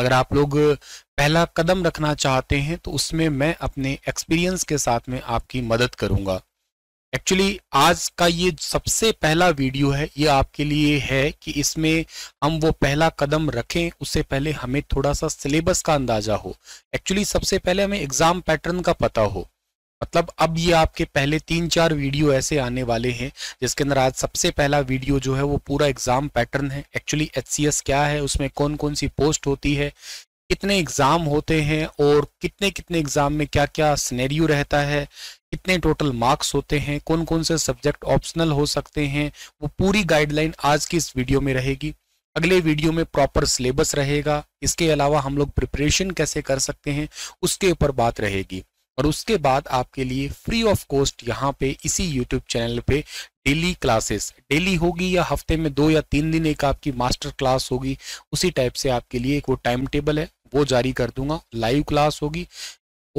अगर आप लोग पहला कदम रखना चाहते हैं तो उसमें मैं अपने एक्सपीरियंस के साथ में आपकी मदद करूंगा एक्चुअली आज का ये सबसे पहला वीडियो है ये आपके लिए है कि इसमें हम वो पहला कदम रखें उससे पहले हमें थोड़ा सा सिलेबस का अंदाज़ा हो एक्चुअली सबसे पहले हमें एग्ज़ाम पैटर्न का पता हो मतलब अब ये आपके पहले तीन चार वीडियो ऐसे आने वाले हैं जिसके अंदर आज सबसे पहला वीडियो जो है वो पूरा एग्जाम पैटर्न है एक्चुअली एच क्या है उसमें कौन कौन सी पोस्ट होती है कितने एग्ज़ाम होते हैं और कितने कितने एग्ज़ाम में क्या क्या स्नेरियो रहता है कितने टोटल मार्क्स होते हैं कौन कौन से सब्जेक्ट ऑप्शनल हो सकते हैं वो पूरी गाइडलाइन आज की इस वीडियो में रहेगी अगले वीडियो में प्रॉपर सिलेबस रहेगा इसके अलावा हम लोग प्रिपरेशन कैसे कर सकते हैं उसके ऊपर बात रहेगी और उसके बाद आपके लिए फ्री ऑफ कॉस्ट यहाँ पे इसी यूट्यूब चैनल पे डेली क्लासेस डेली होगी या हफ्ते में दो या तीन दिन एक आपकी मास्टर क्लास होगी उसी टाइप से आपके लिए एक वो टाइम टेबल है वो जारी कर दूंगा लाइव क्लास होगी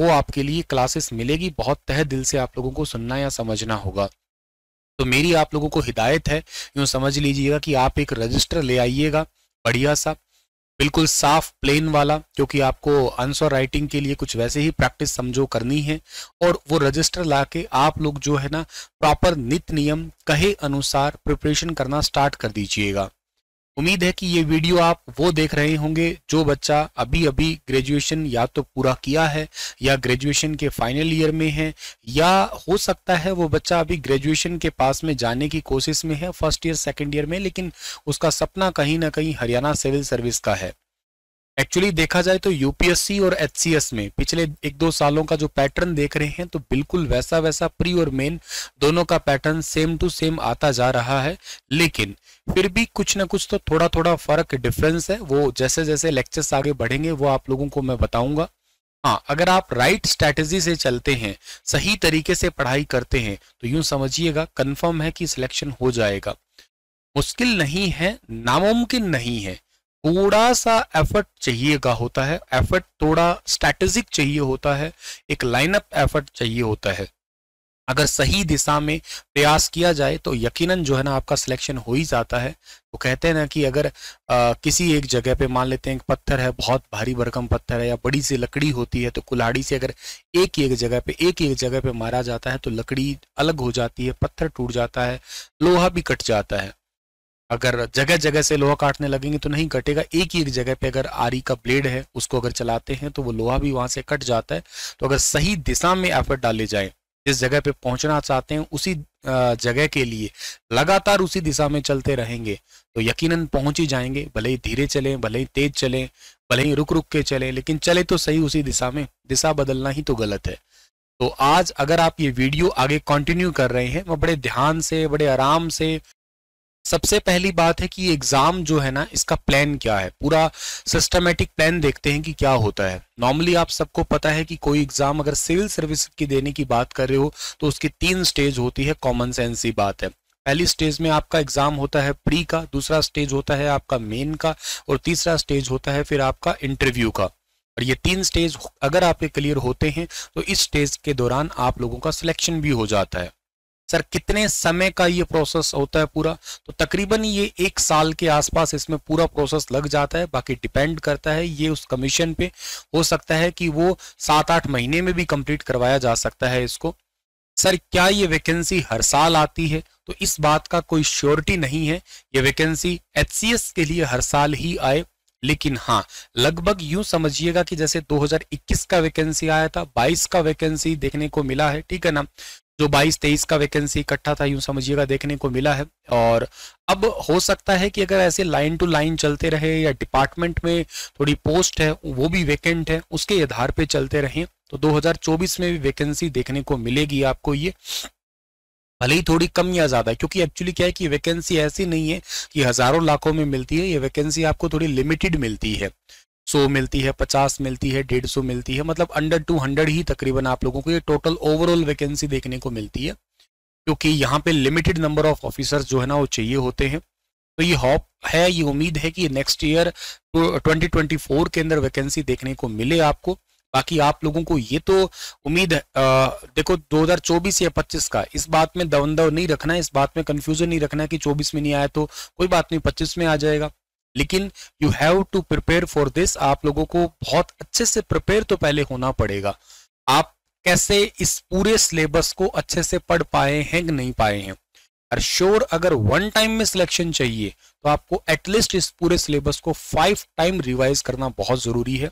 वो आपके लिए क्लासेस मिलेगी बहुत तह दिल से आप लोगों को सुनना या समझना होगा तो मेरी आप लोगों को हिदायत है यूँ समझ लीजिएगा कि आप एक रजिस्टर ले आइएगा बढ़िया सा बिल्कुल साफ प्लेन वाला क्योंकि आपको आंसर राइटिंग के लिए कुछ वैसे ही प्रैक्टिस समझो करनी है और वो रजिस्टर ला के आप लोग जो है ना प्रॉपर नित नियम कहे अनुसार प्रिपरेशन करना स्टार्ट कर दीजिएगा उम्मीद है कि ये वीडियो आप वो देख रहे होंगे जो बच्चा अभी अभी ग्रेजुएशन या तो पूरा किया है या ग्रेजुएशन के फाइनल ईयर में है या हो सकता है वो बच्चा अभी ग्रेजुएशन के पास में जाने की कोशिश में है फर्स्ट ईयर सेकेंड ईयर में लेकिन उसका सपना कहीं ना कहीं हरियाणा सिविल सर्विस का है एक्चुअली देखा जाए तो यूपीएससी और एच में पिछले एक दो सालों का जो पैटर्न देख रहे हैं तो बिल्कुल वैसा वैसा प्री और मेन दोनों का पैटर्न सेम टू सेम आता जा रहा है लेकिन फिर भी कुछ ना कुछ तो थोड़ा थोड़ा फर्क डिफरेंस है वो जैसे जैसे लेक्चर्स आगे बढ़ेंगे वो आप लोगों को मैं बताऊंगा हाँ अगर आप राइट स्ट्रैटेजी से चलते हैं सही तरीके से पढ़ाई करते हैं तो यूं समझिएगा कंफर्म है कि सिलेक्शन हो जाएगा मुश्किल नहीं है नामुमकिन नहीं है थोड़ा सा एफर्ट चाहिएगा होता है एफर्ट थोड़ा स्ट्रेटेजिक चाहिए होता है एक लाइनअप एफर्ट चाहिए होता है अगर सही दिशा में प्रयास किया जाए तो यकीनन जो है ना आपका सिलेक्शन हो ही जाता है तो कहते हैं ना कि अगर आ, किसी एक जगह पे मान लेते हैं एक पत्थर है बहुत भारी भरकम पत्थर है या बड़ी सी लकड़ी होती है तो कुल्हाड़ी से अगर एक एक जगह पे एक एक जगह पे मारा जाता है तो लकड़ी अलग हो जाती है पत्थर टूट जाता है लोहा भी कट जाता है अगर जगह जगह से लोहा काटने लगेंगे तो नहीं कटेगा एक ही एक जगह पे अगर आरी का ब्लेड है उसको अगर चलाते हैं तो वो लोहा भी वहां से कट जाता है तो अगर सही दिशा में एफर्ट डाले जाए जिस जगह पे पहुंचना चाहते हैं उसी जगह के लिए लगातार उसी दिशा में चलते रहेंगे तो यकीनन पहुंच ही जाएंगे भले ही धीरे चलें भले ही तेज चलें भले ही रुक रुक के चलें लेकिन चले तो सही उसी दिशा में दिशा बदलना ही तो गलत है तो आज अगर आप ये वीडियो आगे कंटिन्यू कर रहे हैं मैं तो बड़े ध्यान से बड़े आराम से सबसे पहली बात है कि एग्जाम जो है ना इसका प्लान क्या है पूरा सिस्टमेटिक प्लान देखते हैं कि क्या होता है नॉर्मली आप सबको पता है कि कोई एग्जाम अगर सिविल सर्विस की देने की बात कर रहे हो तो उसकी तीन स्टेज होती है कॉमन सेंस ही बात है पहली स्टेज में आपका एग्जाम होता है प्री का दूसरा स्टेज होता है आपका मेन का और तीसरा स्टेज होता है फिर आपका इंटरव्यू का और ये तीन स्टेज अगर आपके क्लियर होते हैं तो इस स्टेज के दौरान आप लोगों का सिलेक्शन भी हो जाता है सर कितने समय का ये प्रोसेस होता है पूरा तो तकरीबन ये एक साल के आसपास इसमें पूरा प्रोसेस लग जाता है बाकी डिपेंड करता है ये उस कमीशन पे हो सकता है कि वो सात आठ महीने में भी कंप्लीट करवाया जा सकता है इसको सर क्या ये वैकेंसी हर साल आती है तो इस बात का कोई श्योरिटी नहीं है ये वैकेंसी एच के लिए हर साल ही आए लेकिन हाँ लगभग यूं समझिएगा कि जैसे 2021 का वैकेंसी आया था 22 का वैकेंसी देखने को मिला है ठीक है ना जो 22-23 का वैकेंसी इकट्ठा था यूं समझिएगा देखने को मिला है और अब हो सकता है कि अगर ऐसे लाइन टू लाइन चलते रहे या डिपार्टमेंट में थोड़ी पोस्ट है वो भी वैकेंट है उसके आधार पे चलते रहें तो 2024 में भी वैकेंसी देखने को मिलेगी आपको ये भले ही थोड़ी कम या ज्यादा क्योंकि एक्चुअली क्या है कि वैकेंसी ऐसी नहीं है कि हजारों लाखों में मिलती है ये वैकेंसी आपको थोड़ी लिमिटेड मिलती है सौ मिलती है पचास मिलती है डेढ़ सौ मिलती है मतलब अंडर टू हंड्रेड ही तकरीबन आप लोगों को ये टोटल ओवरऑल वैकेंसी देखने को मिलती है क्योंकि यहाँ पे लिमिटेड नंबर ऑफ ऑफिसर्स जो है ना वो चाहिए होते हैं तो ये हॉप है ये उम्मीद है कि नेक्स्ट ईयर ट्वेंटी के अंदर वैकेंसी देखने को मिले आपको बाकी आप लोगों को ये तो उम्मीद है देखो 2024 या 25 का इस बात में दवंदव नहीं रखना है इस बात में कंफ्यूजन नहीं रखना है कि 24 में नहीं आया तो कोई बात नहीं 25 में आ जाएगा लेकिन you have to prepare for this आप लोगों को बहुत अच्छे से प्रिपेयर तो पहले होना पड़ेगा आप कैसे इस पूरे सिलेबस को अच्छे से पढ़ पाए हैं कि नहीं पाए हैं और श्योर अगर वन टाइम में सिलेक्शन चाहिए तो आपको एटलीस्ट इस पूरे सिलेबस को फाइव टाइम रिवाइज करना बहुत ज़रूरी है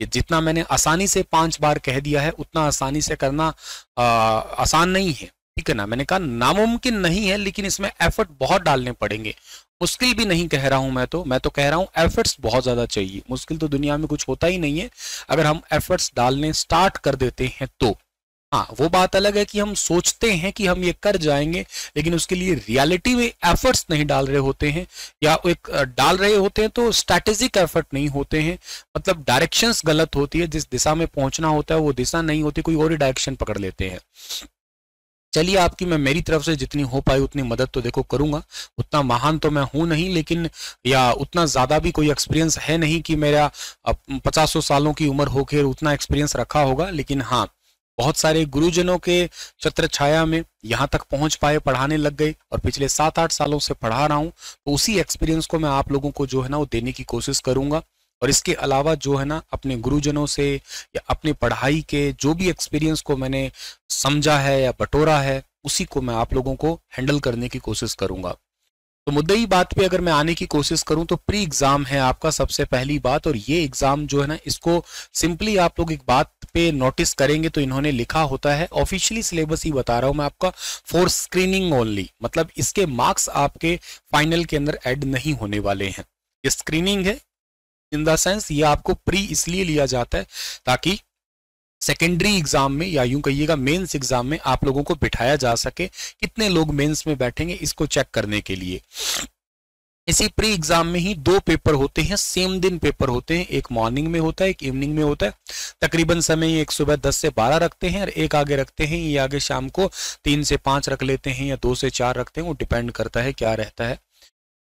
ये जितना मैंने आसानी से पांच बार कह दिया है उतना आसानी से करना आ, आसान नहीं है करना मैंने कहा नामुमकिन नहीं है लेकिन इसमें एफर्ट बहुत डालने पड़ेंगे मुश्किल भी नहीं कह रहा हूं मैं तो मैं तो कह रहा हूं एफर्ट्स बहुत ज़्यादा चाहिए मुश्किल तो दुनिया में कुछ होता ही नहीं है अगर हम एफर्ट्स डालने स्टार्ट कर देते हैं तो हाँ वो बात अलग है कि हम सोचते हैं कि हम ये कर जाएंगे लेकिन उसके लिए रियलिटी में एफर्ट्स नहीं डाल रहे होते हैं या एक डाल रहे होते हैं तो स्ट्रैटेजिक एफर्ट नहीं होते हैं मतलब डायरेक्शंस गलत होती है जिस दिशा में पहुंचना होता है वो दिशा नहीं होती कोई और ही डायरेक्शन पकड़ लेते हैं चलिए आपकी मैं मेरी तरफ से जितनी हो पाई उतनी मदद तो देखो करूंगा उतना महान तो मैं हूं नहीं लेकिन या उतना ज़्यादा भी कोई एक्सपीरियंस है नहीं कि मेरा पचासों सालों की उम्र होकर उतना एक्सपीरियंस रखा होगा लेकिन हाँ बहुत सारे गुरुजनों के छत्र छाया में यहाँ तक पहुंच पाए पढ़ाने लग गए और पिछले सात आठ सालों से पढ़ा रहा हूँ तो उसी एक्सपीरियंस को मैं आप लोगों को जो है ना वो देने की कोशिश करूंगा और इसके अलावा जो है ना अपने गुरुजनों से या अपने पढ़ाई के जो भी एक्सपीरियंस को मैंने समझा है या बटोरा है उसी को मैं आप लोगों को हैंडल करने की कोशिश करूंगा तो मुद्दई बात पे अगर मैं आने की कोशिश करूं तो प्री एग्जाम है आपका सबसे पहली बात और ये एग्जाम जो है ना इसको सिंपली आप लोग एक बात पे नोटिस करेंगे तो इन्होंने लिखा होता है ऑफिशियली सिलेबस ही बता रहा हूं मैं आपका फॉर स्क्रीनिंग ओनली मतलब इसके मार्क्स आपके फाइनल के अंदर एड नहीं होने वाले हैं ये स्क्रीनिंग है इन द सेंस ये आपको प्री इसलिए लिया जाता है ताकि सेकेंडरी एग्जाम में या यूं कहिएगा मेंस एग्जाम में आप लोगों को बिठाया जा सके कितने लोग मेंस में बैठेंगे इसको चेक करने के लिए इसी प्री एग्जाम में ही दो पेपर होते हैं सेम दिन पेपर होते हैं एक मॉर्निंग में होता है एक इवनिंग में होता है तकरीबन समय एक सुबह 10 से 12 रखते हैं और एक आगे रखते हैं ये आगे शाम को तीन से पांच रख लेते हैं या दो से चार रखते हैं वो डिपेंड करता है क्या रहता है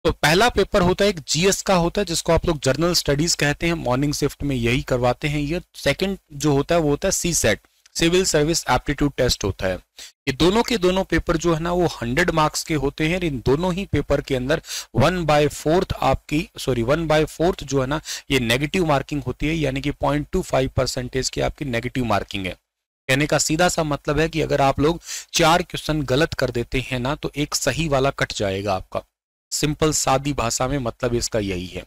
तो पहला पेपर होता है एक जीएस का होता है जिसको आप लोग जर्नल स्टडीज कहते हैं मॉर्निंग शिफ्ट में यही करवाते हैं ये सेकंड जो होता है वो होता है C SAT civil service aptitude test होता है ये दोनों के दोनों पेपर जो है ना वो हंड्रेड मार्क्स के होते हैं इन दोनों ही पेपर के अंदर वन बाय फोर्थ आपकी सॉरी वन बाय फोर्थ जो है ना ये नेगेटिव मार्किंग होती है यानी कि पॉइंट परसेंटेज की आपकी नेगेटिव मार्किंग है कहने का सीधा सा मतलब है कि अगर आप लोग चार क्वेश्चन गलत कर देते हैं ना तो एक सही वाला कट जाएगा आपका सिंपल सादी भाषा में मतलब इसका यही है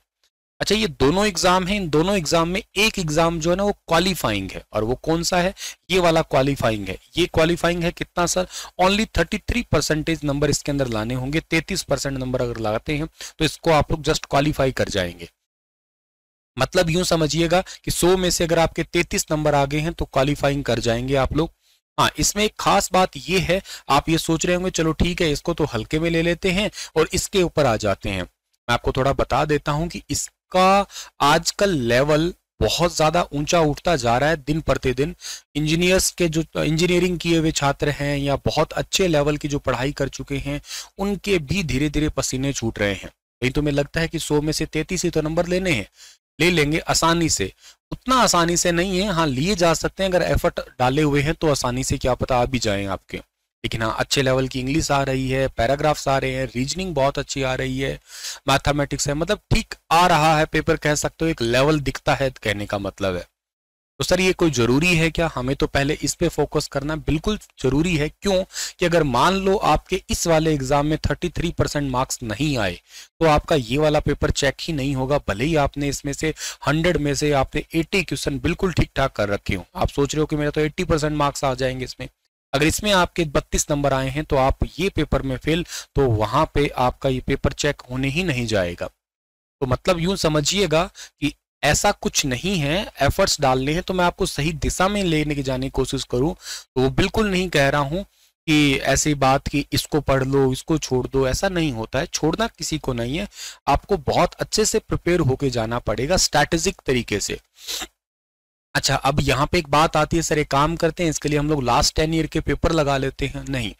अच्छा ये दोनों एग्जाम है इन दोनों एग्जाम में एक एग्जाम जो है ना वो क्वालिफाइंग है और वो कौन सा है ये वाला क्वालिफाइंग है ये क्वालिफाइंग है कितना सर ओनली 33 परसेंटेज नंबर इसके अंदर लाने होंगे 33 परसेंट नंबर अगर लगाते हैं तो इसको आप लोग जस्ट क्वालिफाई कर जाएंगे मतलब यूं समझिएगा कि सौ में से अगर आपके तैतीस नंबर आ गए हैं तो क्वालिफाइंग कर जाएंगे आप लोग हाँ इसमें एक खास बात ये है आप ये सोच रहे होंगे चलो ठीक है इसको तो हल्के में ले लेते हैं और इसके ऊपर आ जाते हैं मैं आपको थोड़ा बता देता हूं कि इसका आजकल लेवल बहुत ज्यादा ऊंचा उठता जा रहा है दिन प्रतिदिन इंजीनियर्स के जो इंजीनियरिंग किए हुए छात्र हैं या बहुत अच्छे लेवल की जो पढ़ाई कर चुके हैं उनके भी धीरे धीरे पसीने छूट रहे हैं नहीं तो मैं लगता है कि सौ में से तैतीस ही तो नंबर लेने हैं ले लेंगे आसानी से उतना आसानी से नहीं है हाँ लिए जा सकते हैं अगर एफर्ट डाले हुए हैं तो आसानी से क्या पता आ भी जाए आपके लेकिन हाँ अच्छे लेवल की इंग्लिश आ रही है पैराग्राफ्स आ रहे हैं रीजनिंग बहुत अच्छी आ रही है मैथमेटिक्स है मतलब ठीक आ रहा है पेपर कह सकते हो एक लेवल दिखता है कहने का मतलब है तो सर ये कोई ज़रूरी है क्या हमें तो पहले इस पे फोकस करना बिल्कुल ज़रूरी है क्यों कि अगर मान लो आपके इस वाले एग्ज़ाम में 33 परसेंट मार्क्स नहीं आए तो आपका ये वाला पेपर चेक ही नहीं होगा भले ही आपने इसमें से 100 में से आपने 80 क्वेश्चन बिल्कुल ठीक ठाक कर रखे हो आप सोच रहे हो कि मेरा तो 80 परसेंट मार्क्स आ जाएंगे इसमें अगर इसमें आपके 32 नंबर आए हैं तो आप ये पेपर में फेल तो वहां पे आपका ये पेपर चेक होने ही नहीं जाएगा तो मतलब यूं समझिएगा कि ऐसा कुछ नहीं है एफर्ट्स डालने हैं तो मैं आपको सही दिशा में लेने के जाने की कोशिश करूं तो वो बिल्कुल नहीं कह रहा हूं कि ऐसी बात कि इसको पढ़ लो इसको छोड़ दो ऐसा नहीं होता है छोड़ना किसी को नहीं है आपको बहुत अच्छे से प्रिपेयर होके जाना पड़ेगा स्ट्रैटेजिक तरीके से अच्छा अब यहाँ पे एक बात आती है सर एक काम करते हैं इसके लिए हम लोग लास्ट टेन ईयर के पेपर लगा लेते हैं नहीं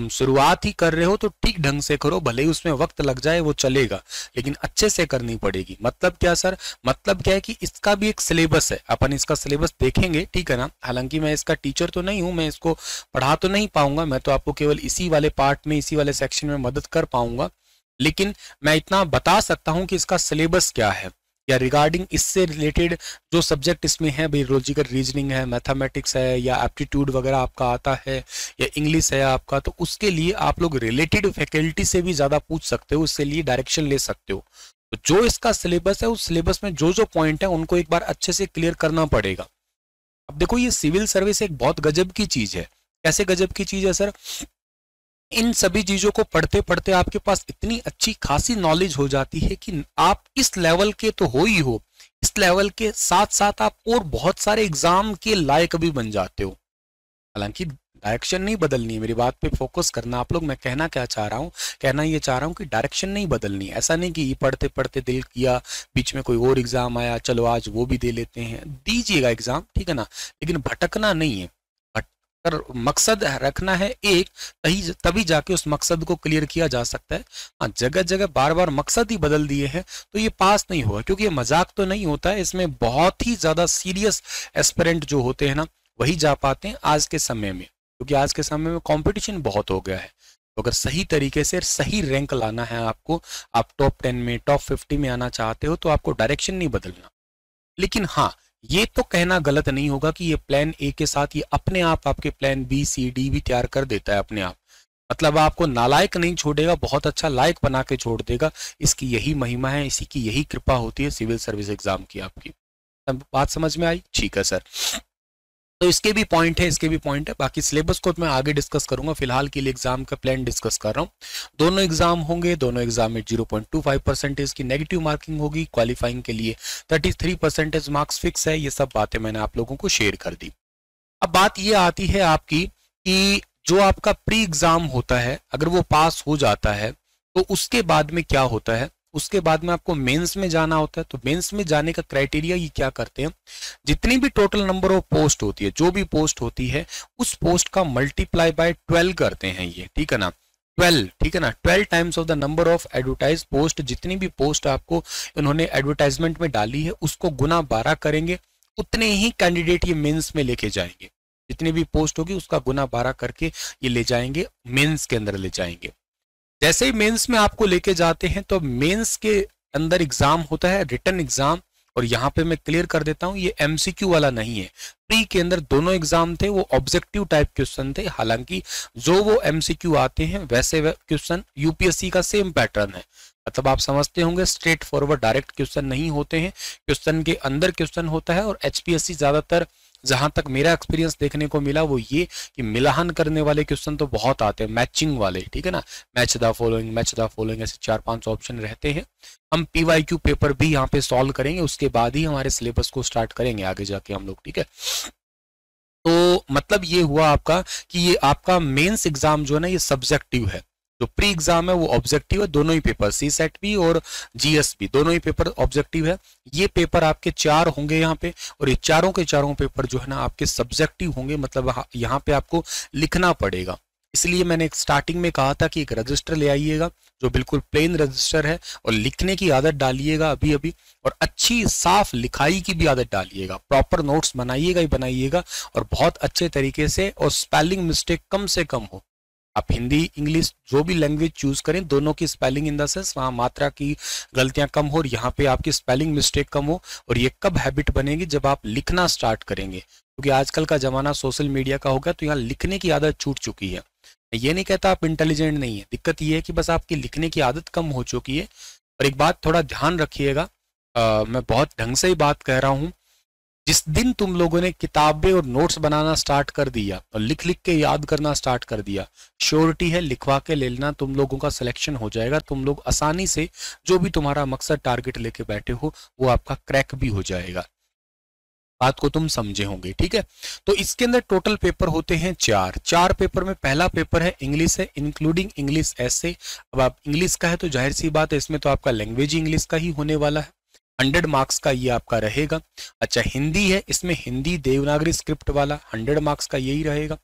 तुम शुरुआत ही कर रहे हो तो ठीक ढंग से करो भले ही उसमें वक्त लग जाए वो चलेगा लेकिन अच्छे से करनी पड़ेगी मतलब क्या सर मतलब क्या है कि इसका भी एक सिलेबस है अपन इसका सिलेबस देखेंगे ठीक है ना हालांकि मैं इसका टीचर तो नहीं हूं मैं इसको पढ़ा तो नहीं पाऊंगा मैं तो आपको केवल इसी वाले पार्ट में इसी वाले सेक्शन में मदद कर पाऊंगा लेकिन मैं इतना बता सकता हूं कि इसका सिलेबस क्या है या रिगार्डिंग इससे रिलेटेड जो सब्जेक्ट इसमें है भाई लॉजिकल रीजनिंग है मैथमेटिक्स है या एप्टीट्यूड वगैरह आपका आता है या इंग्लिश है आपका तो उसके लिए आप लोग रिलेटेड फैकल्टी से भी ज़्यादा पूछ सकते हो उसके लिए डायरेक्शन ले सकते हो तो जो इसका सिलेबस है उस सिलेबस में जो जो पॉइंट है उनको एक बार अच्छे से क्लियर करना पड़ेगा अब देखो ये सिविल सर्विस एक बहुत गजब की चीज़ है कैसे गजब की चीज़ है सर इन सभी चीजों को पढ़ते पढ़ते आपके पास इतनी अच्छी खासी नॉलेज हो जाती है कि आप इस लेवल के तो हो ही हो इस लेवल के साथ साथ आप और बहुत सारे एग्जाम के लायक भी बन जाते हो हालांकि डायरेक्शन नहीं बदलनी है मेरी बात पे फोकस करना आप लोग मैं कहना क्या चाह रहा हूँ कहना ये चाह रहा हूँ कि डायरेक्शन नहीं बदलनी ऐसा नहीं कि ये पढ़ते पढ़ते दिल किया बीच में कोई और एग्जाम आया चलो आज वो भी दे लेते हैं दीजिएगा एग्जाम ठीक है ना लेकिन भटकना नहीं है अगर मकसद रखना है एक तभी तभी जाके उस मकसद को क्लियर किया जा सकता है हाँ जगह जगह बार बार मकसद ही बदल दिए हैं तो ये पास नहीं हुआ क्योंकि ये मजाक तो नहीं होता है इसमें बहुत ही ज़्यादा सीरियस एस्पेरेंट जो होते हैं ना वही जा पाते हैं आज के समय में क्योंकि आज के समय में कॉम्पिटिशन बहुत हो गया है तो अगर सही तरीके से सही रैंक लाना है आपको आप टॉप टेन में टॉप फिफ्टी में आना चाहते हो तो आपको डायरेक्शन नहीं बदलना लेकिन हाँ ये तो कहना गलत नहीं होगा कि ये प्लान ए के साथ ये अपने आप आपके प्लान बी सी डी भी तैयार कर देता है अपने आप मतलब आपको नालायक नहीं छोड़ेगा बहुत अच्छा लायक बना के छोड़ देगा इसकी यही महिमा है इसी की यही कृपा होती है सिविल सर्विस एग्जाम की आपकी बात समझ में आई ठीक है सर तो इसके भी पॉइंट है इसके भी पॉइंट है बाकी सिलेबस को मैं आगे डिस्कस करूंगा फिलहाल के लिए एग्जाम का प्लान डिस्कस कर रहा हूँ दोनों एग्जाम होंगे दोनों एग्जाम में 0.25 परसेंटेज की नेगेटिव मार्किंग होगी क्वालिफाइंग के लिए 33 परसेंटेज मार्क्स फिक्स है ये सब बातें मैंने आप लोगों को शेयर कर दी अब बात ये आती है आपकी कि जो आपका प्री एग्जाम होता है अगर वो पास हो जाता है तो उसके बाद में क्या होता है उसके बाद में आपको मेंस में जाना होता है तो मेंस में जाने का क्राइटेरिया ये क्या करते हैं जितनी भी टोटल नंबर ऑफ पोस्ट होती है जो भी पोस्ट होती है उस पोस्ट का मल्टीप्लाई बाय ट्वेल्व करते हैं ये ठीक है ना ट्वेल्व ठीक है ना twelve times of the number of advertise post जितनी भी पोस्ट आपको इन्होंने एडवर्टाइजमेंट में डाली है उसको गुना बारह करेंगे उतने ही कैंडिडेट ये मेन्स में लेके जाएंगे जितनी भी पोस्ट होगी उसका गुना बारह करके ये ले जाएंगे मेन्स के अंदर ले जाएंगे जैसे ही मेंस में आपको लेके जाते हैं तो मेंस के अंदर एग्जाम होता है रिटर्न एग्जाम और यहाँ पे मैं क्लियर कर देता हूँ ये एमसीक्यू वाला नहीं है प्री के अंदर दोनों एग्जाम थे वो ऑब्जेक्टिव टाइप क्वेश्चन थे हालांकि जो वो एमसीक्यू आते हैं वैसे क्वेश्चन यूपीएससी का सेम पैटर्न है मतलब आप समझते होंगे स्ट्रेट फॉरवर्ड डायरेक्ट क्वेश्चन नहीं होते हैं क्वेश्चन के अंदर क्वेश्चन होता है और एचपीएससी ज्यादातर जहां तक मेरा एक्सपीरियंस देखने को मिला वो ये कि मिलान करने वाले क्वेश्चन तो बहुत आते हैं मैचिंग वाले ठीक है ना match the following match the following ऐसे चार पांच ऑप्शन रहते हैं हम पीवाईक्यू पेपर भी यहाँ पे सॉल्व करेंगे उसके बाद ही हमारे सिलेबस को स्टार्ट करेंगे आगे जाके हम लोग ठीक है तो मतलब ये हुआ आपका कि ये आपका मेन्स एग्जाम जो है ना ये सब्जेक्टिव है जो प्री एग्जाम है वो ऑब्जेक्टिव है दोनों ही पेपर सी सेट भी और जीएस भी दोनों ही पेपर ऑब्जेक्टिव है ये पेपर आपके चार होंगे यहाँ पे और ये चारों के चारों पेपर जो है ना आपके सब्जेक्टिव होंगे मतलब यहाँ पे आपको लिखना पड़ेगा इसलिए मैंने स्टार्टिंग में कहा था कि एक रजिस्टर ले आइएगा जो बिल्कुल प्लेन रजिस्टर है और लिखने की आदत डालिएगा अभी अभी और अच्छी साफ लिखाई की भी आदत डालिएगा प्रॉपर नोट्स बनाइएगा ही बनाइएगा और बहुत अच्छे तरीके से और स्पेलिंग मिस्टेक कम से कम हो आप हिंदी इंग्लिश जो भी लैंग्वेज चूज करें दोनों की स्पेलिंग इन द सेंस वहाँ मात्रा की गलतियां कम हो और यहाँ पे आपकी स्पेलिंग मिस्टेक कम हो और ये कब हैबिट बनेगी जब आप लिखना स्टार्ट करेंगे क्योंकि आजकल का जमाना सोशल मीडिया का होगा तो यहाँ लिखने की आदत छूट चुकी है ये नहीं कहता आप इंटेलिजेंट नहीं है दिक्कत ये है कि बस आपकी लिखने की आदत कम हो चुकी है और एक बात थोड़ा ध्यान रखिएगा मैं बहुत ढंग से ही बात कह रहा हूँ जिस दिन तुम लोगों ने किताबें और नोट्स बनाना स्टार्ट कर दिया और लिख लिख के याद करना स्टार्ट कर दिया श्योरिटी है लिखवा के ले लेना तुम लोगों का सिलेक्शन हो जाएगा तुम लोग आसानी से जो भी तुम्हारा मकसद टारगेट लेके बैठे हो वो आपका क्रैक भी हो जाएगा बात को तुम समझे होंगे ठीक है तो इसके अंदर टोटल पेपर होते हैं चार चार पेपर में पहला पेपर है इंग्लिश है इंक्लूडिंग इंग्लिश ऐसे अब आप इंग्लिश का है तो जाहिर सी बात है इसमें तो आपका लैंग्वेज इंग्लिश का ही होने वाला है हंड्रेड मार्क्स का ये आपका रहेगा अच्छा हिंदी है इसमें हिंदी देवनागरी स्क्रिप्ट वाला हंड्रेड मार्क्स का यही रहेगा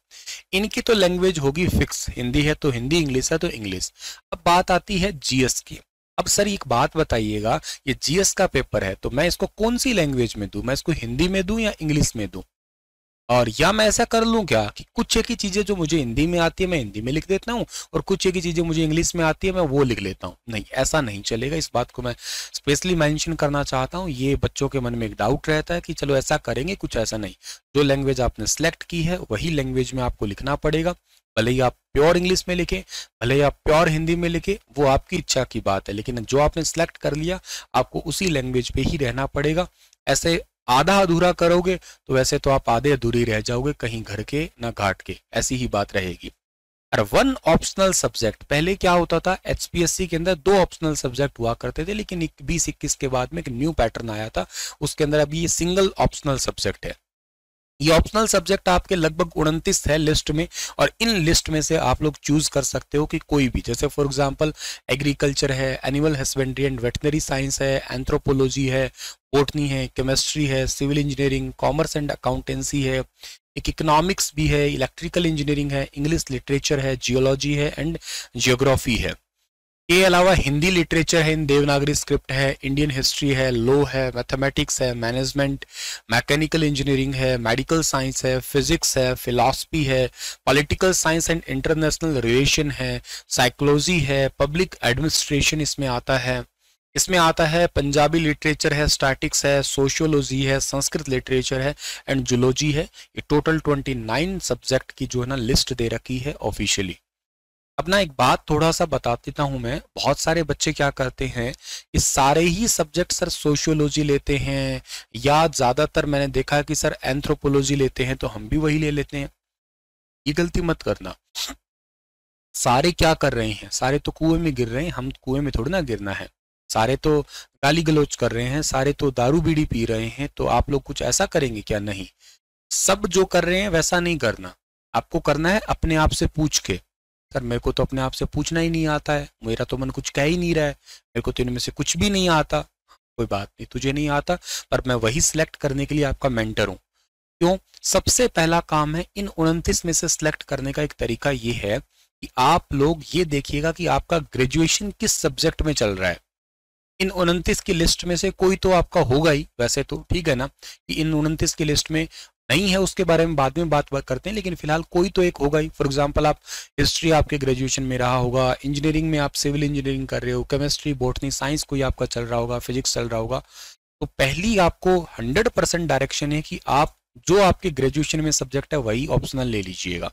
इनकी तो लैंग्वेज होगी फिक्स हिंदी है तो हिंदी इंग्लिश है तो इंग्लिश अब बात आती है जीएस की अब सर एक बात बताइएगा ये जीएस का पेपर है तो मैं इसको कौन सी लैंग्वेज में दू मैं इसको हिंदी में दू या इंग्लिश में दू और या मैं ऐसा कर लूँ क्या कि कुछ एक ही चीज़ें जो मुझे हिंदी में आती है मैं हिंदी में लिख देता हूँ और कुछ एक ही चीज़ें मुझे इंग्लिश में आती है मैं वो लिख लेता हूँ नहीं ऐसा नहीं चलेगा इस बात को मैं स्पेशली मैंशन करना चाहता हूँ ये बच्चों के मन में एक डाउट रहता है कि चलो ऐसा करेंगे कुछ ऐसा नहीं जो लैंग्वेज आपने सेलेक्ट की है वही लैंग्वेज में आपको लिखना पड़ेगा भले ही आप प्योर इंग्लिश में लिखें भले ही आप प्योर हिंदी में लिखें वो आपकी इच्छा की बात है लेकिन जो आपने सेलेक्ट कर लिया आपको उसी लैंग्वेज पे ही रहना पड़ेगा ऐसे आधा अधूरा करोगे तो वैसे तो आप आधे अधूरी रह जाओगे कहीं घर के ना घाट के ऐसी ही बात रहेगी और वन ऑप्शनल सब्जेक्ट पहले क्या होता था एचपीएससी के अंदर दो ऑप्शनल सब्जेक्ट हुआ करते थे लेकिन बीस इक्कीस के बाद में एक न्यू पैटर्न आया था उसके अंदर अभी ये सिंगल ऑप्शनल सब्जेक्ट है ये ऑप्शनल सब्जेक्ट आपके लगभग उनतीस है लिस्ट में और इन लिस्ट में से आप लोग चूज कर सकते हो कि कोई भी जैसे फॉर एग्जांपल एग्रीकल्चर है animal husbandry and veterinary science है एंथ्रोपोलॉजी है बोटनी है केमिस्ट्री है civil engineering commerce and accountancy है एक इकोनॉमिक्स भी है इलेक्ट्रिकल इंजीनियरिंग है इंग्लिश लिटरेचर है जियोलॉजी है एंड जियोग्राफी है के अलावा हिंदी लिटरेचर है इन देवनागरी स्क्रिप्ट है इंडियन हिस्ट्री है लॉ है मैथमेटिक्स है मैनेजमेंट मैकेनिकल इंजीनियरिंग है मेडिकल साइंस है फिजिक्स है फिलॉसफी है political science and international relation है साइकोलॉजी है पब्लिक एडमिनिस्ट्रेशन इसमें आता है इसमें आता है पंजाबी लिटरेचर है स्टैटिक्स है सोशियोलॉजी है संस्कृत लिटरेचर है एंड जुलॉजी है ये टोटल नाइन सब्जेक्ट की जो है ना लिस्ट दे रखी है ऑफिशियली अपना एक बात थोड़ा सा बता देता हूं मैं बहुत सारे बच्चे क्या करते हैं कि सारे ही सब्जेक्ट सर सोशियोलॉजी लेते हैं या ज़्यादातर मैंने देखा कि सर एंथ्रोपोलॉजी लेते हैं तो हम भी वही ले लेते हैं ये गलती मत करना सारे क्या कर रहे हैं सारे तो कुएं में गिर रहे हैं हम कुएं में थोड़ी ना गिरना है सारे तो गाली गलोच कर रहे हैं सारे तो दारू बीड़ी पी रहे हैं तो आप लोग कुछ ऐसा करेंगे क्या नहीं सब जो कर रहे हैं वैसा नहीं करना आपको करना है अपने आप से पूछ के सर मेरे को तो अपने आप से पूछना ही नहीं आता है मेरा तो मन कुछ कह ही नहीं रहा है मेरे को तो इनमें से कुछ भी नहीं आता कोई बात नहीं तुझे नहीं आता पर मैं वही सिलेक्ट करने के लिए आपका मेंटर हूँ क्यों सबसे पहला काम है इन उनतीस में से सिलेक्ट करने का एक तरीका ये है कि आप लोग ये देखिएगा कि आपका ग्रेजुएशन किस सब्जेक्ट में चल रहा है इन उनतीस की लिस्ट में से कोई तो आपका होगा ही वैसे तो ठीक है ना कि इन उनतीस की लिस्ट में नहीं है उसके बारे में बाद में बात करते हैं लेकिन फिलहाल कोई तो एक होगा ही फॉर एग्जाम्पल आप हिस्ट्री आपके ग्रेजुएशन में रहा होगा इंजीनियरिंग में आप सिविल इंजीनियरिंग कर रहे हो केमिस्ट्री बोटनी साइंस कोई आपका चल रहा होगा फिजिक्स चल रहा होगा तो पहली आपको हंड्रेड परसेंट डायरेक्शन है कि आप जो आपके ग्रेजुएशन में सब्जेक्ट है वही ऑप्शनल ले लीजिएगा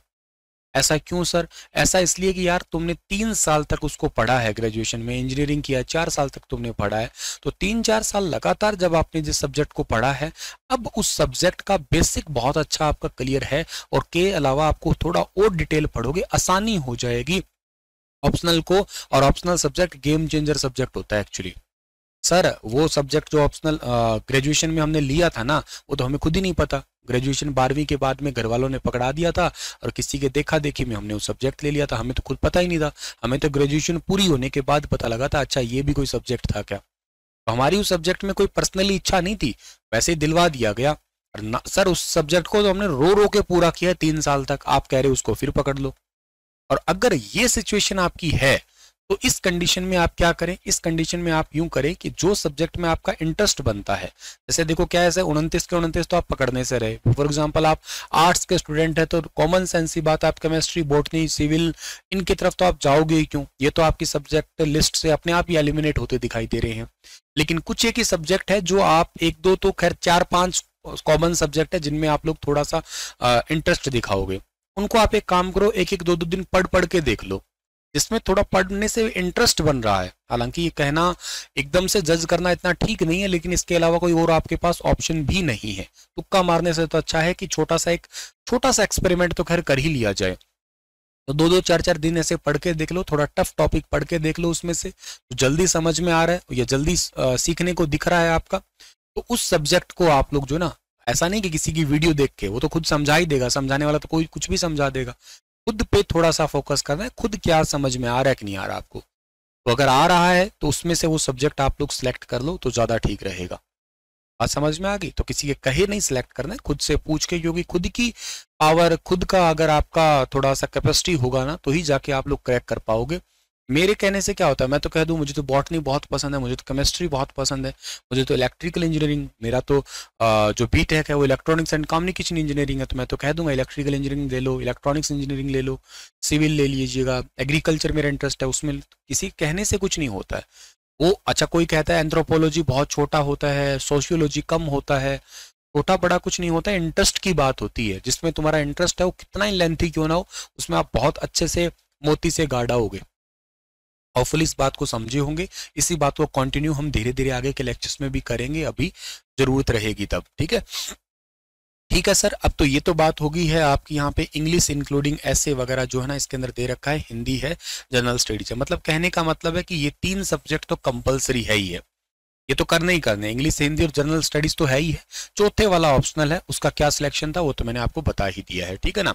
ऐसा क्यों सर ऐसा इसलिए कि यार तुमने तीन साल तक उसको पढ़ा है ग्रेजुएशन में इंजीनियरिंग किया चार साल तक तुमने पढ़ा है तो तीन चार साल लगातार जब आपने जिस सब्जेक्ट को पढ़ा है अब उस सब्जेक्ट का बेसिक बहुत अच्छा आपका क्लियर है और के अलावा आपको थोड़ा और डिटेल पढ़ोगे आसानी हो जाएगी ऑप्शनल को और optional subject game changer subject होता है एक्चुअली सर वो सब्जेक्ट जो ऑप्शनल ग्रेजुएशन में हमने लिया था ना वो तो हमें खुद ही नहीं पता ग्रेजुएशन बारहवीं के बाद में घर वालों ने पकड़ा दिया था और किसी के देखा देखी में हमने वो सब्जेक्ट ले लिया था हमें तो खुद पता ही नहीं था हमें तो ग्रेजुएशन पूरी होने के बाद पता लगा था अच्छा ये भी कोई सब्जेक्ट था क्या तो हमारी उस सब्जेक्ट में कोई पर्सनली इच्छा नहीं थी वैसे ही दिलवा दिया गया और सर उस सब्जेक्ट को तो हमने रो रो के पूरा किया तीन साल तक आप कह रहे उसको फिर पकड़ लो और अगर ये सिचुएशन आपकी है तो इस कंडीशन में आप क्या करें इस कंडीशन में आप यूं करें कि जो सब्जेक्ट में आपका इंटरेस्ट बनता है जैसे देखो क्या है उनतीस के उनतीस तो आप पकड़ने से रहे फॉर एग्जाम्पल आप आर्ट्स के स्टूडेंट है तो कॉमन सेंस ही बात आप केमिस्ट्री बोटनी सिविल इनकी तरफ तो आप जाओगे ही क्यों ये तो आपकी सब्जेक्ट लिस्ट से अपने आप ही एलिमिनेट होते दिखाई दे रहे हैं लेकिन कुछ एक ही सब्जेक्ट है जो आप एक दो तो खैर चार पांच कॉमन सब्जेक्ट है जिनमें आप लोग थोड़ा सा इंटरेस्ट दिखाओगे उनको आप एक काम करो एक एक दो दो दिन पढ़ पढ़ के देख लो जिसमें थोड़ा पढ़ने से इंटरेस्ट बन रहा है हालांकि ये कहना एकदम से जज करना इतना ठीक नहीं है लेकिन इसके अलावा कोई और आपके पास ऑप्शन भी नहीं है तुक्का मारने से तो अच्छा है कि छोटा सा एक छोटा सा एक्सपेरिमेंट तो खैर कर ही लिया जाए तो दो दो चार चार दिन ऐसे पढ़ के देख लो थोड़ा टफ टॉपिक पढ़ के देख लो उसमें से तो जल्दी समझ में आ रहा है या जल्दी सीखने को दिख रहा है आपका तो उस सब्जेक्ट को आप लोग जो ना ऐसा नहीं कि किसी की वीडियो देख के वो तो खुद समझा ही देगा समझाने वाला तो कोई कुछ भी समझा देगा खुद पे थोड़ा सा फोकस करना है खुद क्या समझ में आ रहा है कि नहीं आ रहा आपको तो अगर आ रहा है तो उसमें से वो सब्जेक्ट आप लोग सिलेक्ट कर लो तो ज़्यादा ठीक रहेगा बात समझ में आ गई तो किसी के कहे नहीं सिलेक्ट करना है खुद से पूछ के क्योंकि खुद की पावर खुद का अगर आपका थोड़ा सा कैपेसिटी होगा ना तो ही जाके आप लोग क्रैक कर पाओगे मेरे कहने से क्या होता है मैं तो कह दूं मुझे तो बॉटनी बहुत पसंद है मुझे तो केमिस्ट्री बहुत पसंद है मुझे तो इलेक्ट्रिकल इंजीनियरिंग मेरा तो जो बी टेक है वो इलेक्ट्रॉनिक्स एंड कम्युनिकेशन इंजीनियरिंग है तो मैं तो कह दूंगा इलेक्ट्रिकल इंजीनियरिंग ले लो इलेक्ट्रॉनिक्स इंजीनियरिंग ले लो सिविल ले लीजिएगा एग्रीकल्चर मेरा इंटरेस्ट है उसमें किसी कहने से कुछ नहीं होता है वो अच्छा कोई कहता है एंथ्रोपोलॉजी बहुत छोटा होता है सोशियोलॉजी कम होता है छोटा बड़ा कुछ नहीं होता इंटरेस्ट की बात होती है जिसमें तुम्हारा इंटरेस्ट है वो कितना ही लेंथी क्यों ना हो उसमें आप बहुत अच्छे से मोती से गाढ़ा गए होपफुली इस बात को समझे होंगे इसी बात को कंटिन्यू हम धीरे धीरे आगे के लेक्चर्स में भी करेंगे अभी जरूरत रहेगी तब ठीक है ठीक है सर अब तो ये तो बात होगी है आपकी यहाँ पे इंग्लिश इंक्लूडिंग ऐसे वगैरह जो है ना इसके अंदर दे रखा है हिंदी है जनरल स्टडीज है मतलब कहने का मतलब है कि ये तीन सब्जेक्ट तो कंपलसरी है ही है ये तो करना ही करना है इंग्लिश हिंदी और जनरल स्टडीज तो है ही है चौथे वाला ऑप्शनल है उसका क्या सिलेक्शन था वो तो मैंने आपको बता ही दिया है ठीक है ना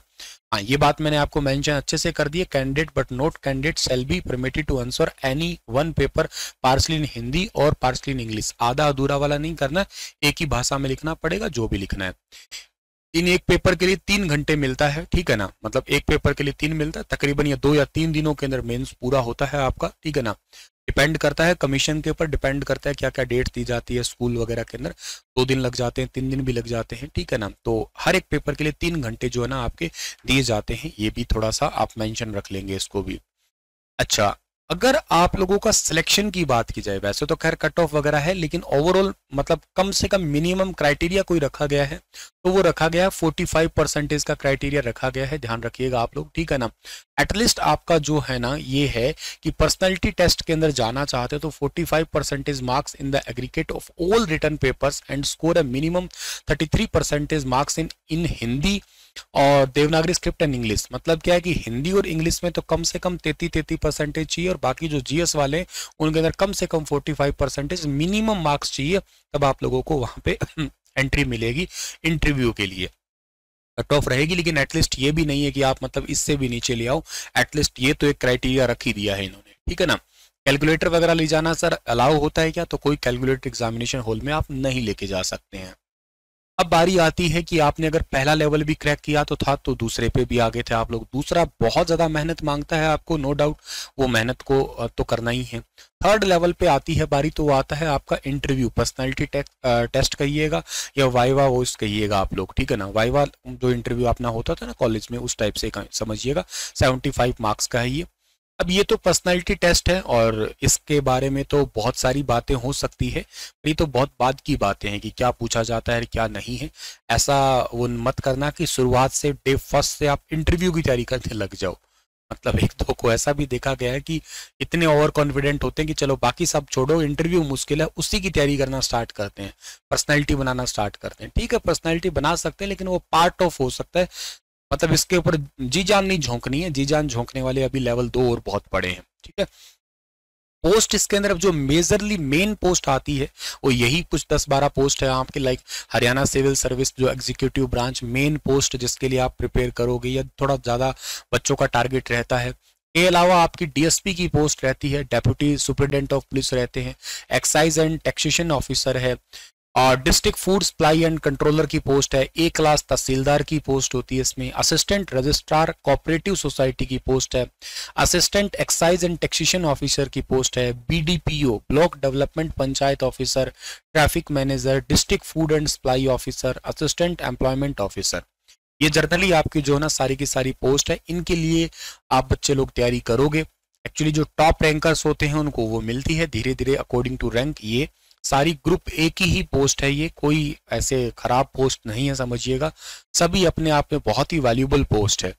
हाँ ये बात मैंने आपको मेंशन अच्छे से कर दी है candidate but not candidate shall be permitted to answer any one paper partly in Hindi और पार्सली इन इंग्लिश आधा अधूरा वाला नहीं करना एक ही भाषा में लिखना पड़ेगा जो भी लिखना है इन एक पेपर के लिए तीन घंटे मिलता है ठीक है ना मतलब एक पेपर के लिए तीन मिलता है तकरीबन या दो या तीन दिनों के अंदर मेंस पूरा होता है आपका ठीक है ना डिपेंड करता है कमीशन के ऊपर डिपेंड करता है क्या क्या डेट दी जाती है स्कूल वगैरह के अंदर दो दिन लग जाते हैं तीन दिन भी लग जाते हैं ठीक है ना तो हर एक पेपर के लिए तीन घंटे जो है ना आपके दिए जाते हैं ये भी थोड़ा सा आप मैंशन रख लेंगे इसको भी अच्छा अगर आप लोगों का सिलेक्शन की बात की जाए वैसे तो खैर कट ऑफ वगैरह है लेकिन ओवरऑल मतलब कम से कम मिनिमम क्राइटेरिया कोई रखा गया है तो वो रखा गया है फोर्टी फाइव परसेंटेज का क्राइटेरिया रखा गया है ध्यान रखिएगा आप लोग ठीक है ना एटलीस्ट आपका जो है ना ये है कि पर्सनैलिटी टेस्ट के अंदर जाना चाहते हो तो forty five percentage marks in the aggregate of all written papers and score a minimum thirty three percentage marks in in Hindi और देवनागरी स्क्रिप्ट एंड इंग्लिश मतलब क्या है कि हिंदी और इंग्लिश में तो कम से कम तेती तेती परसेंटेज चाहिए और बाकी जो जीएस वाले उनके अंदर कम से कम forty five percentage minimum marks चाहिए तब आप लोगों को वहां पे एंट्री मिलेगी इंटरव्यू के लिए कट ऑफ रहेगी लेकिन एटलीस्ट ये भी नहीं है कि आप मतलब इससे भी नीचे ले आओ एटलीस्ट ये तो एक क्राइटेरिया रख ही दिया है इन्होंने ठीक है ना कैलकुलेटर वगैरह ले जाना सर अलाउ होता है क्या तो कोई कैलकुलेटर एग्जामिनेशन हॉल में आप नहीं लेके जा सकते हैं अब बारी आती है कि आपने अगर पहला लेवल भी क्रैक किया तो था तो दूसरे पे भी आगे थे आप लोग दूसरा बहुत ज़्यादा मेहनत मांगता है आपको नो डाउट वो मेहनत को तो करना ही है थर्ड लेवल पे आती है बारी तो वो आता है आपका इंटरव्यू पर्सनैलिटी टेस्ट कहिएगा या वाइवा वॉइस कहिएगा आप लोग ठीक है ना वाइवा जो इंटरव्यू अपना होता था ना कॉलेज में उस टाइप से समझिएगा सेवेंटी मार्क्स का है ये अब ये तो पर्सनालिटी टेस्ट है और इसके बारे में तो बहुत सारी बातें हो सकती है ये तो बहुत बाद की बातें हैं कि क्या पूछा जाता है क्या नहीं है ऐसा वो मत करना कि शुरुआत से डे फर्स्ट से आप इंटरव्यू की तैयारी करने लग जाओ मतलब एक दो तो को ऐसा भी देखा गया है कि इतने ओवर कॉन्फिडेंट होते हैं कि चलो बाकी सब छोड़ो इंटरव्यू मुश्किल है उसी की तैयारी करना स्टार्ट करते हैं पर्सनैलिटी बनाना स्टार्ट करते हैं ठीक है पर्सनैलिटी बना सकते हैं लेकिन वो पार्ट ऑफ हो सकता है मतलब इसके ऊपर जी जान नहीं झोंकनी है जी जान झोंकने वाले अभी लेवल दो और बहुत बड़े हैं ठीक है पोस्ट इसके अंदर अब जो मेजरली मेन पोस्ट आती है वो यही कुछ 10-12 पोस्ट है आपके लाइक हरियाणा सिविल सर्विस जो एग्जीक्यूटिव ब्रांच मेन पोस्ट जिसके लिए आप प्रिपेयर करोगे या थोड़ा ज़्यादा बच्चों का टारगेट रहता है के अलावा आपकी डीएसपी की पोस्ट रहती है डेप्यूटी सुपरिटेंडेंट ऑफ पुलिस रहते हैं एक्साइज एंड टैक्सेशन ऑफिसर है और district food supply and controller की पोस्ट है ए क्लास तहसीलदार की पोस्ट होती है इसमें असिस्टेंट रजिस्ट्रार कोऑपरेटिव सोसाइटी की पोस्ट है assistant excise and taxation officer की पोस्ट है BDPO block development panchayat officer traffic manager district food and supply officer assistant employment officer ये जर्नली आपकी जो है ना सारी की सारी पोस्ट है इनके लिए आप बच्चे लोग तैयारी करोगे एक्चुअली जो टॉप रैंकर्स होते हैं उनको वो मिलती है धीरे धीरे अकॉर्डिंग टू रैंक ये सारी ग्रुप ए की ही पोस्ट है ये कोई ऐसे खराब पोस्ट नहीं है समझिएगा सभी अपने आप में बहुत ही वैल्यूबल पोस्ट है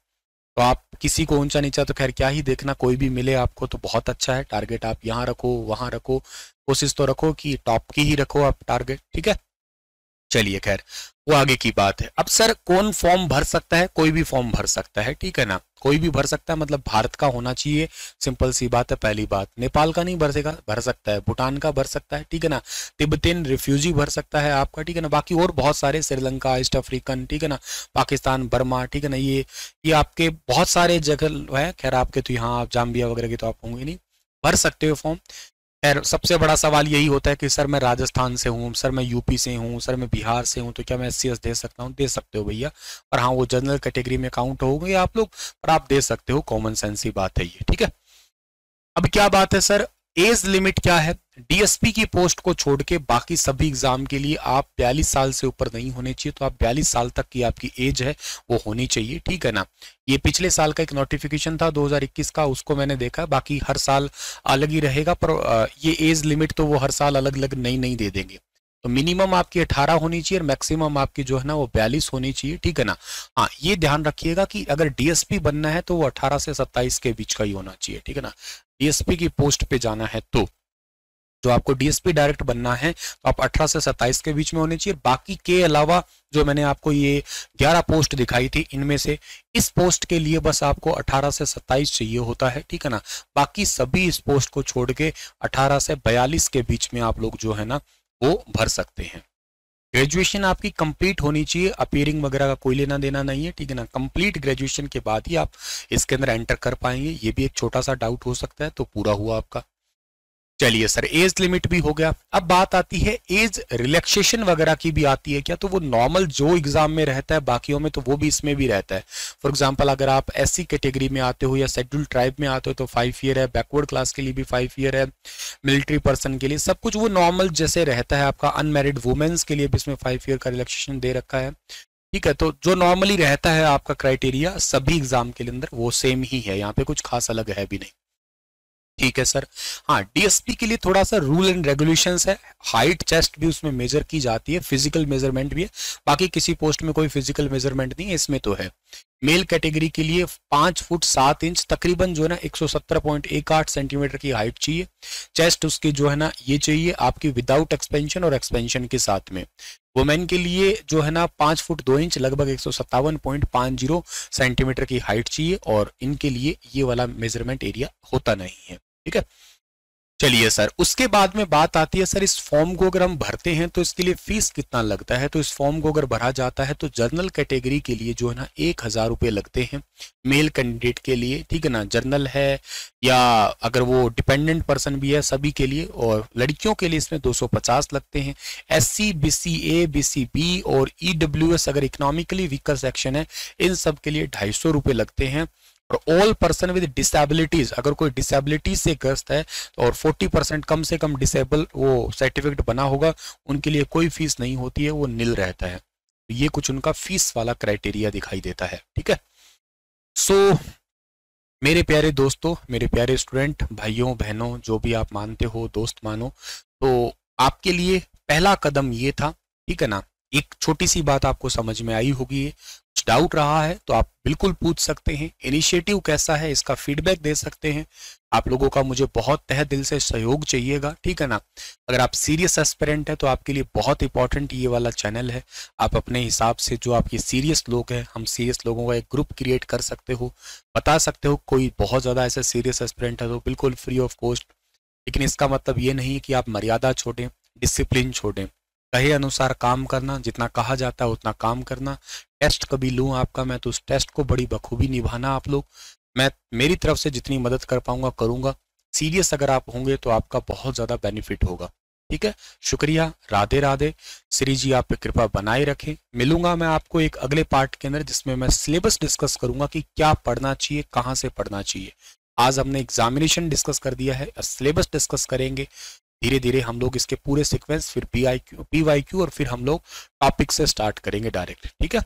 तो आप किसी को ऊंचा नीचा तो खैर क्या ही देखना कोई भी मिले आपको तो बहुत अच्छा है टारगेट आप यहाँ रखो वहां रखो कोशिश तो रखो कि टॉप की ही रखो आप टारगेट ठीक है चलिए खैर वो आगे की बात है अब सर कौन फॉर्म भर सकता है कोई भी फॉर्म भर सकता है ठीक है ना कोई भी भर सकता है मतलब भारत का होना चाहिए सिंपल सी बात है पहली बात नेपाल का नहीं भर भर सकता है भूटान का भर सकता है ठीक है ना तिब्बतन रिफ्यूजी भर सकता है आपका ठीक है ना बाकी और बहुत सारे श्रीलंका ईस्ट अफ्रीकन ठीक है ना पाकिस्तान बर्मा ठीक है ना ये ये आपके बहुत सारे जगह है खैर आपके तो यहाँ आप जाम्बिया वगैरह के तो आप होंगे नहीं भर सकते हो फॉर्म खैर सबसे बड़ा सवाल यही होता है कि सर मैं राजस्थान से हूँ सर मैं यूपी से हूँ सर मैं बिहार से हूँ तो क्या मैं एस दे सकता हूँ दे सकते हो भैया पर हाँ वो जनरल कैटेगरी में काउंट होंगे आप लोग पर आप दे सकते हो कॉमन सेंस ही बात है ये ठीक है अब क्या बात है सर एज लिमिट क्या है डीएसपी की पोस्ट को छोड़ के बाकी सभी एग्जाम के लिए आप 42 साल से ऊपर नहीं होने चाहिए तो आप 42 साल तक की आपकी एज है वो होनी चाहिए ठीक है ना ये पिछले साल का एक नोटिफिकेशन था 2021 का उसको मैंने देखा बाकी हर साल अलग ही रहेगा पर ये एज लिमिट तो वो हर साल अलग अलग नई नई दे देंगे तो मिनिमम आपकी 18 होनी चाहिए और मैक्सिमम आपकी जो है ना वो बयालीस होनी चाहिए ठीक है ना हाँ ये ध्यान रखिएगा कि अगर डीएसपी बनना है तो वो 18 से 27 के बीच का ही होना चाहिए ठीक है ना डीएसपी की पोस्ट पे जाना है तो जो आपको डीएसपी डायरेक्ट बनना है तो आप 18 से 27 के बीच में होने चाहिए बाकी के अलावा जो मैंने आपको ये 11 पोस्ट दिखाई थी इनमें से इस पोस्ट के लिए बस आपको 18 से 27 चाहिए होता है ठीक है ना बाकी सभी इस पोस्ट को छोड़ के अठारह से बयालीस के बीच में आप लोग जो है ना वो भर सकते हैं ग्रेजुएशन आपकी कंप्लीट होनी चाहिए अपीयरिंग वगैरह का कोई लेना देना नहीं है ठीक है ना कंप्लीट ग्रेजुएशन के बाद ही आप इसके अंदर एंटर कर पाएंगे ये भी एक छोटा सा डाउट हो सकता है तो पूरा हुआ आपका चलिए सर एज लिमिट भी हो गया अब बात आती है एज रिलैक्सेशन वगैरह की भी आती है क्या तो वो नॉर्मल जो एग्जाम में रहता है बाकियों में तो वो भी इसमें भी रहता है फॉर एग्जाम्पल अगर आप एस कैटेगरी में आते हो या शेड्यूल ट्राइब में आते हो तो फाइव ईयर है बैकवर्ड क्लास के लिए भी फाइव ईयर है मिलिट्री पर्सन के लिए सब कुछ वो नॉर्मल जैसे रहता है आपका अनमेरिड वुमेन्स के लिए भी इसमें फाइव ईयर का रिलैक्सेशन दे रखा है ठीक है तो जो नॉर्मली रहता है आपका क्राइटेरिया सभी एग्जाम के अंदर वो सेम ही है यहाँ पे कुछ खास अलग है भी नहीं ठीक है सर हाँ डीएसपी के लिए थोड़ा सा रूल एंड रेगुलेशन है हाइट चेस्ट भी उसमें मेजर की जाती है फिजिकल मेजरमेंट भी है बाकी किसी पोस्ट में कोई फिजिकल मेजरमेंट नहीं है इसमें तो है मेल कैटेगरी के लिए पांच फुट सात इंच तकरीबन जो है ना एक सौ पॉइंट एक आठ सेंटीमीटर की हाइट चाहिए चेस्ट उसकी जो है ना ये चाहिए आपकी विदाउट एक्सपेंशन और एक्सपेंशन के साथ में वुमेन के लिए जो है ना पांच फुट दो इंच लगभग एक सौ सत्तावन पॉइंट पाँच जीरो सेंटीमीटर की हाइट चाहिए और इनके लिए ये वाला मेजरमेंट एरिया होता नहीं है ठीक है चलिए सर उसके बाद में बात आती है सर इस फॉर्म को अगर हम भरते हैं तो इसके लिए फीस कितना लगता है तो इस फॉर्म को अगर भरा जाता है तो जर्नल कैटेगरी के लिए जो है ना एक हज़ार रुपये लगते हैं मेल कैंडिडेट के लिए ठीक है ना जर्नल है या अगर वो डिपेंडेंट पर्सन भी है सभी के लिए और लड़कियों के लिए इसमें दो लगते हैं S C B C A B C B और ई डब्ल्यू एस अगर इकोनॉमिकली वीकर सेक्शन है इन सब के लिए ढाई सौ लगते हैं और ऑल पर्सन विद डिसेबिलिटीज अगर कोई डिसेबिलिटी से ग्रस्त है और 40 परसेंट कम से कम डिसेबल वो सर्टिफिकेट बना होगा उनके लिए कोई फीस नहीं होती है वो नील रहता है तो ये कुछ उनका फीस वाला क्राइटेरिया दिखाई देता है ठीक है सो so, मेरे प्यारे दोस्तों मेरे प्यारे स्टूडेंट भाइयों बहनों जो भी आप मानते हो दोस्त मानो तो आपके लिए पहला कदम ये था ठीक है ना एक छोटी सी बात आपको समझ में आई होगी कुछ डाउट रहा है तो आप बिल्कुल पूछ सकते हैं इनिशिएटिव कैसा है इसका फीडबैक दे सकते हैं आप लोगों का मुझे बहुत तह दिल से सहयोग चाहिएगा ठीक है ना अगर आप सीरियस एस्पेरेंट है तो आपके लिए बहुत इंपॉर्टेंट ये वाला चैनल है आप अपने हिसाब से जो आपके सीरियस लोग हैं हम सीरियस लोगों का एक ग्रुप क्रिएट कर सकते हो बता सकते हो कोई बहुत ज़्यादा ऐसा सीरियस एस्पेरेंट है तो बिल्कुल फ्री ऑफ कॉस्ट लेकिन इसका मतलब ये नहीं कि आप मर्यादा छोड़ें डिसिप्लिन छोड़ें कहे अनुसार काम करना जितना कहा जाता है उतना काम करना टेस्ट कभी लूँ आपका मैं तो उस टेस्ट को बड़ी बखूबी निभाना आप लोग मैं मेरी तरफ से जितनी मदद कर पाऊंगा करूंगा सीरियस अगर आप होंगे तो आपका बहुत ज़्यादा बेनिफिट होगा ठीक है शुक्रिया राधे राधे श्री जी आप पे कृपा बनाए रखें मिलूंगा मैं आपको एक अगले पार्ट के अंदर जिसमें मैं सिलेबस डिस्कस करूंगा कि क्या पढ़ना चाहिए कहाँ से पढ़ना चाहिए आज हमने एग्जामिनेशन डिस्कस कर दिया है सिलेबस डिस्कस करेंगे धीरे धीरे हम लोग इसके पूरे सीक्वेंस फिर P I Q P Y Q और फिर हम लोग टॉपिक से स्टार्ट करेंगे डायरेक्ट ठीक है